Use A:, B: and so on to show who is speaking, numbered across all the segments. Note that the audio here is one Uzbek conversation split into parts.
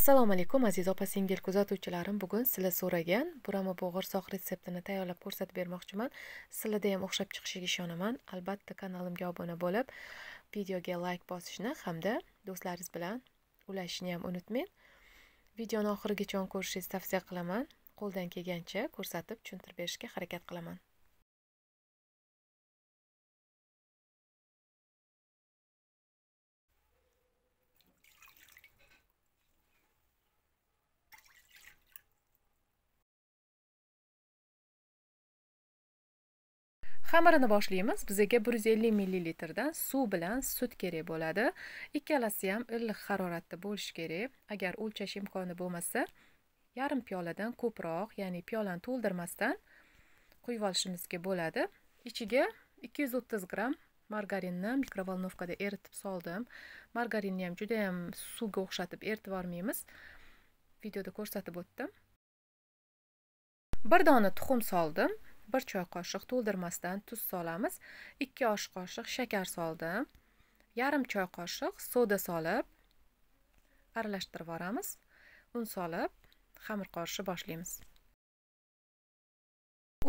A: assalomu alaykum aziz opa singil kuzatuvchilarim bugun sizlar so'ragan burama bo'g'ir sog' retseptini tayyorlab ko'rsatib bermoqchiman sizlarda ham o'xshab chiqishiga ishonaman albatta kanalimga obuna bo'lib videoga layk bosishni hamda do'stlaringiz bilan ulashishni ham
B: unutmang videoni oxirigacha ko'rishingizni tavsiya qilaman qo'ldan kelgancha ko'rsatib tushuntirib berishga harakat qilaman xamirini boshlaymiz Bizga 150 ml
A: dan suv bilan sut kerak bo'ladi ikkalasi ham iliq haroratda bo'lishi kerak agar o'lchash imkoni bo'lmasa yarim piyoladan ko'proq ya'ni piyolani to'ldirmasdan quyib olishimizga bo'ladi ichiga 230 gramm margarinni mikrovolnovkada eritib soldim margarinni ham juda ham suvga o'xshatib eritib yubormaymiz videoda ko'rsatib o'tdim bir dona tuxum soldim 1 choy qoshiq to'ldirmasdan tuz solamiz 2 osh qoshiq shakar soldim yarim choy qoshiq soda solib aralashtirib yuboramiz un solib xamir qorishni boshlaymiz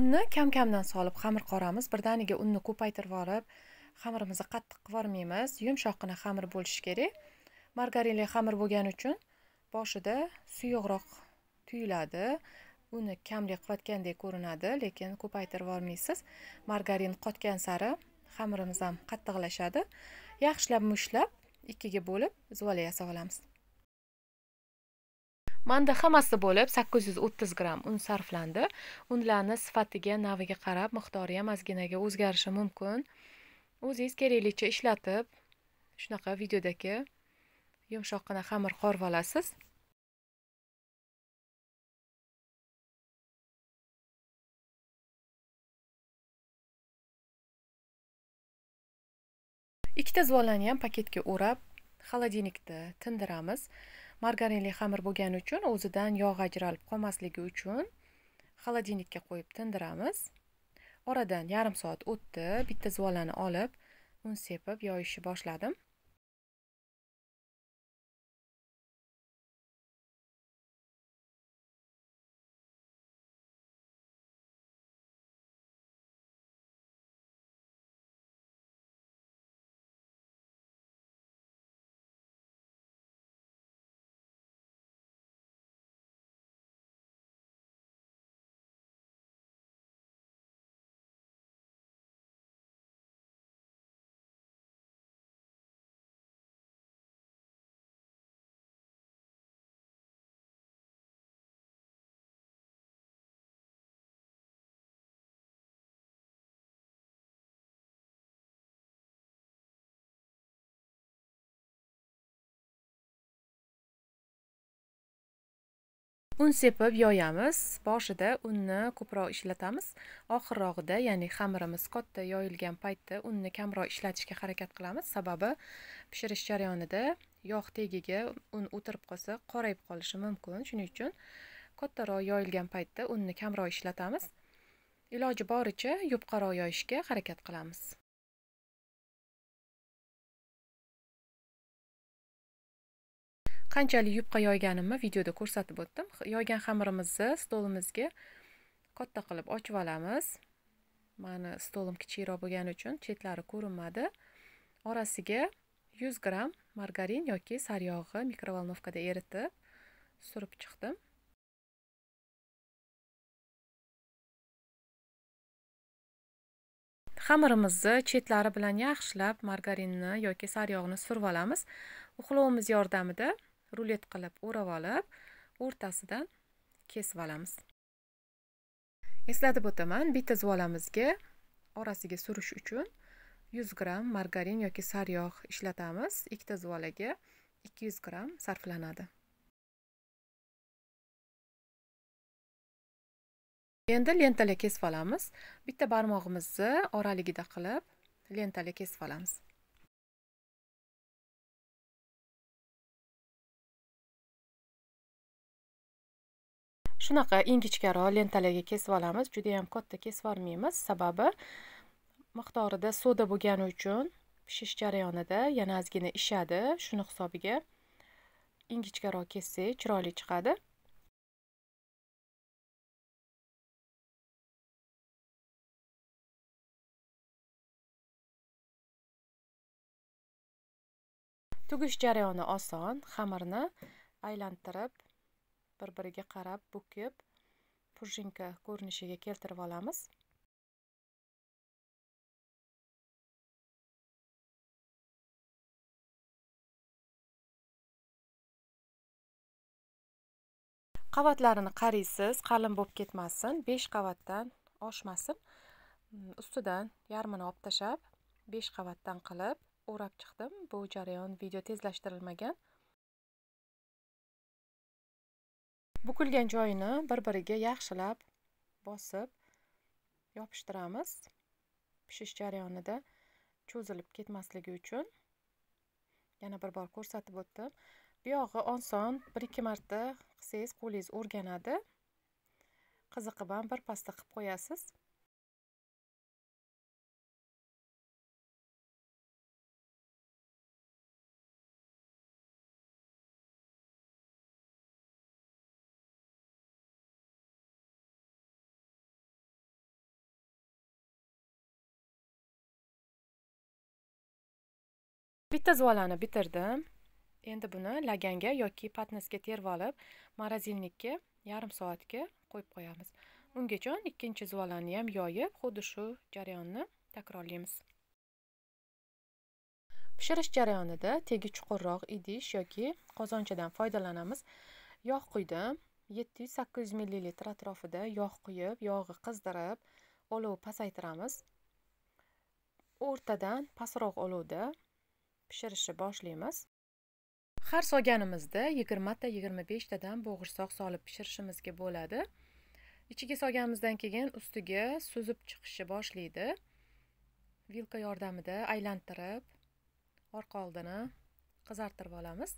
A: unni kam kamdan solib xamir qoramiz birdaniga unni ko'paytirib olib xamirimizni qattiq qilib yubormaymiz yumshoqqina xamir bo'lishi kerak margarinli xamir bo'lgani uchun boshida suyuqroq tuyuladi uni kamlik qotgandek ko'rinadi lekin ko'paytirib yubormaysiz margarin qotgan sari xamirimiz ham qattiqlashadi yaxshilab mushtlab ikkiga bo'lib zuvala yasab olamiz manda hammasi bo'lib 830 gramm un sarflandi unlarni sifatiga naviga qarab miqdori ham ozginaga o'zgarishi mumkin o'zingiz
B: keraklicha ishlatib shunaqa videodagi yumshoqqina xamir qorib olasiz
A: ikkita zvolani ham paketga o'rab xolodilnikda tindiramiz margarinli xamir bo'lgani uchun o'zidan yog' ajralib qolmasligi uchun xolodilnikka
B: qo'yib tindiramiz oradan yarim soat o'tdi bitta zvolani olib un sepib yoyishni boshladim
A: un sepib yoyamiz boshida unni ko'proq ishlatamiz oxirrog'ida ya'ni xamirimiz katta yoyilgan paytda unni kamroq ishlatishga harakat qilamiz sababi pishirish jarayonida yog' tagiga un o'tirib qolsa qorayib qolishi mumkin shuning uchun kattaroq yoyilgan paytda unni kamroq ishlatamiz iloji boricha yupqaroq yoyishga harakat qilamiz
B: qanchalik yupqa yoyganimni videoda ko'rsatib o'tdim yoygan xamirimizni stolimizga katta
A: qilib ochib olamiz mani stolim kichikroq bo'lgani uchun chetlari ko'rinmadi
B: orasiga 100 gramm margarin yoki saryog'i mikrovolnovkada eritib surib chiqdim
A: xamirimizni chetlari bilan yaxshilab margarinni yoki saryog'ni surib olamiz uxlovimiz yordamida rulet qilib o'rab olib o'rtasidan kesib olamiz eslatib o'taman bitta zvolamizga orasiga surish uchun 100 g
B: margarin yoki sariyog' ishlatamiz ikkita zvolaga 200 g sarflanadi endi lentali kesib olamiz bitta barmog'imizni oraligida qilib lentali kesib olamiz
A: shunaqa ingichkaroq lentalarga kesib olamiz juda yam katta kesib olmaymiz sababi miqdorida soda bo'lgani uchun
B: pishish jarayonida yana ozgina ishadi shuni hisobiga ingichkaroq kessak chiroyli
A: chiqadi tugish jarayoni oson xamirni
B: aylantirib bir biriga qarab bukib prushinka ko'rinishiga keltirib olamiz
A: qavatlarini qariysiz qalin bo'lib ketmasin 5 qavatdan oshmasin mm, ustidan yarmini olib tashlab 5 qavatdan
B: qilib o'rab chiqdim bu jarayon video tezlashtirilmagan bukilgan joyini bir biriga yaxshilab bosib
A: yopishtiramiz pishish jarayonida cho'zilib ketmasligi uchun yana bir bor ko'rsatib o'tdim bu yog'i oson
B: bir ikki marta qilsangiz qo'lingiz o'rganadi qiziqib ham birpasda qilib qo'yasiz
A: bitta zvolani bitirdim endi buni laganga yoki patnasga terib olib морозильникka yarim soatga qo'yib qo'yamiz ungacha ikkinchi zvolani ham yoyib xuddi shu jarayonni takrorlaymiz pishirish jarayonida tegi chuqurroq idish yoki qozonchadan foydalanamiz yog' quydim 700-800 ml atrofida yog' quyib yog'i qizdirib olovni pasaytiramiz o'rtadan pastroq olovda pishirishni boshlaymiz har solganimizda yigirmata yigirma beshtadan bo'g'irsoq solib pishirishimizga bo'ladi ichiga solganimizdan keyin ustiga suzib chiqishni boshlaydi vilka yordamida aylantirib orqa oldini qizartirib olamiz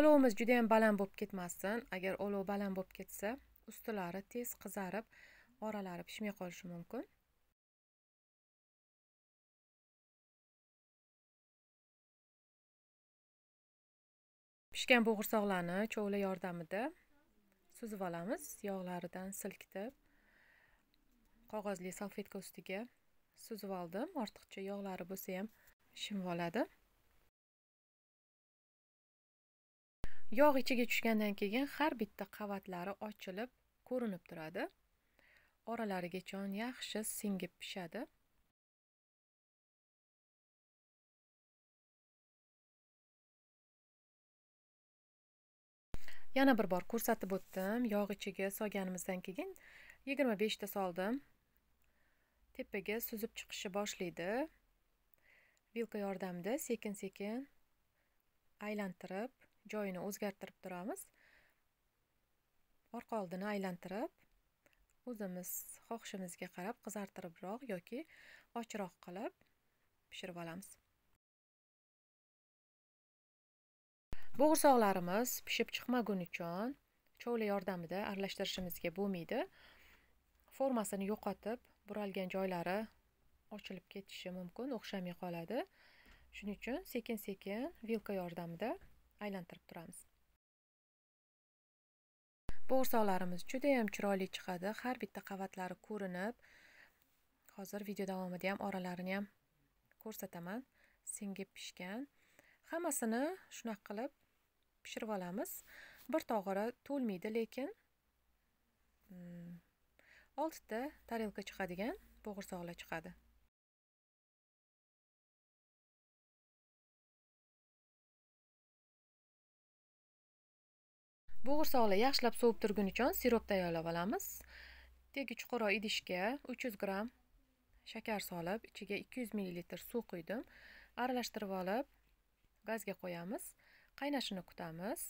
A: olovimiz juda yam baland bo'lib ketmasin agar olov baland bo'lib ketsa ustilari tez qizarib oralari pishmay qolishi mumkin pishgan bo'g'irsoqlarni chovla yordamida suzib olamiz yog'laridan silkitib qog'ozli salfetka ustiga suzib oldim ortiqcha yog'lari bo'lsa ham shimib oladi yog' ichiga tushgandan keyin har bitta qavatlari ochilib ko'rinib turadi oralariga jon yaxshi singib pishadi yana bir bor ko'rsatib o'tdim yog' ichiga solganimizdan keyin yigirma beshta soldim tepaga suzib chiqishni boshlaydi vilka yordamida sekin sekin aylantirib joyini o'zgartirib turamiz orqa oldini aylantirib
B: o'zimiz xohishimizga qarab qizartiribroq yoki ochroq qilib pishirib olamiz bo'g'irsoqlarimiz pishib chiqmaguni uchun chovla yordamida aralashtirishimizga
A: bo'lmaydi formasini yo'qotib buralgan joylari ochilib ketishi mumkin o'xshamay qoladi shuning uchun sekin sekin vilka yordamida aylantirib turamiz bo'g'irsoqlarimiz judayam chiroyli chiqadi har bitta qavatlari ko'rinib hozir video davomida ham oralarini ham ko'rsataman singib pishgan hammasini shunaqa qilib pishirib olamiz bir tog'ora to'lmaydi lekin hmm, oltita tarelka chiqadigan bo'g'irsoqlar chiqadi bo'g'irsoqlar yaxshilab sovib turgun uchun sirop tayyorlab olamiz tegi chuqurroq idishga 300 gramm shakar solib ichiga 200
B: millilitr suv quydim aralashtirib olib gazga qo'yamiz qaynashini kutamiz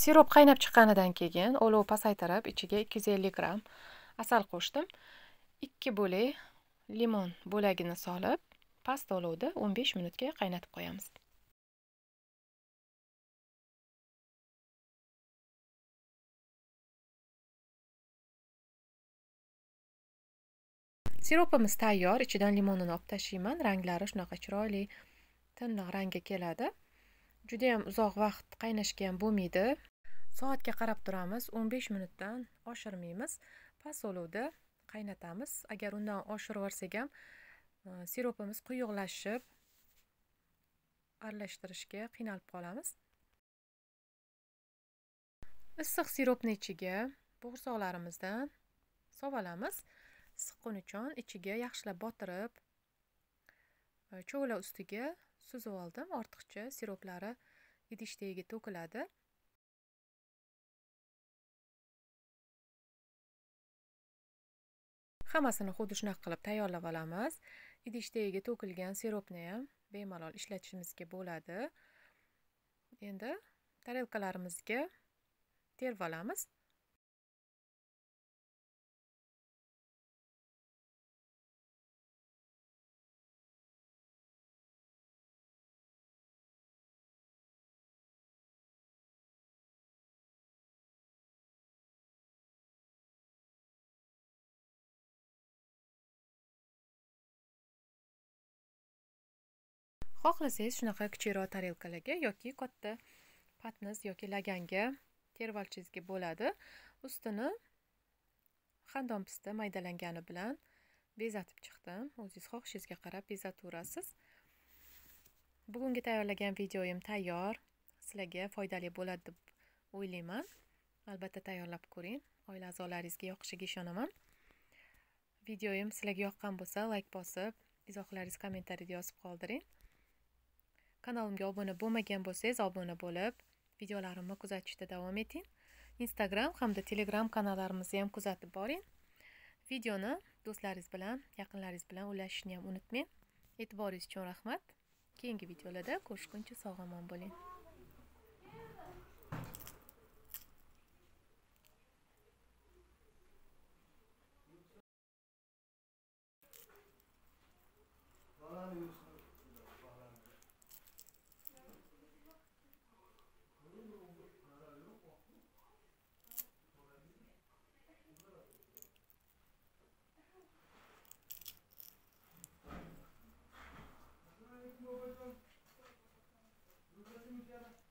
A: sirop qaynab chiqqanidan keyin olov pasaytirib ichiga 250 gramm asal
B: qo'shdim 2 bo'lak limon bo'lagini solib past olovda 15 minutga qaynatib qo'yamiz
A: siropimiz tayyor ichidan limonini olib tashlayman ranglari shunaqa chiroyli tiniq rangga keladi judayam uzoq vaqt qaynashga ham bo'lmaydi soatga qarab turamiz 15 minutdan oshirmaymiz past olovda qaynatamiz agar undan oshirib yuborsak ham e, siropimiz quyuqlashib aralashtirishga qiynalib qolamiz issiq siropni ichiga bo'g'irsoqlarimizdan olamiz siqqun uchun ichiga yaxshilab botirib e,
B: cho'g'la ustiga suzib oldim ortiqcha siroplari idishdagiga to'kiladi
A: hammasini xuddi shunaqa qilib tayyorlab olamiz idishdagiga to'kilgan siropni ham bemalol ishlatishimizga bo'ladi endi tarelkalarimizga terib olamiz xohlasangiz shunaqa kichikroq tarelkalarga yoki katta patnis yoki laganga tervalchingizga bo'ladi ustini xandon pista maydalangani bilan bezatib chiqdim o'zingiz xohishingizga qarab bezataverasiz bugungi tayyorlagan videoyim tayyor sizlarga foydali bo'ladi deb o'ylayman albatta tayyorlab ko'ring oila a'zolaringizga yoqishiga ishonaman videoyim sizlarga yoqqan bo'lsa layk like bosib izohlaringiz kommentariyada yozib qoldiring Kanalimga obuna bo'lmagan bo'lsangiz, obuna bo'lib, videolarimni kuzatishda davom eting. Instagram hamda Telegram kanallarimizni ham kuzatib boring. Videoni do'stlaringiz bilan, yaqinlaringiz bilan ulashishni ham unutmang. E'tiboringiz uchun rahmat. Keyingi videolarda ko'rishguncha sog' omon bo'ling.
C: together?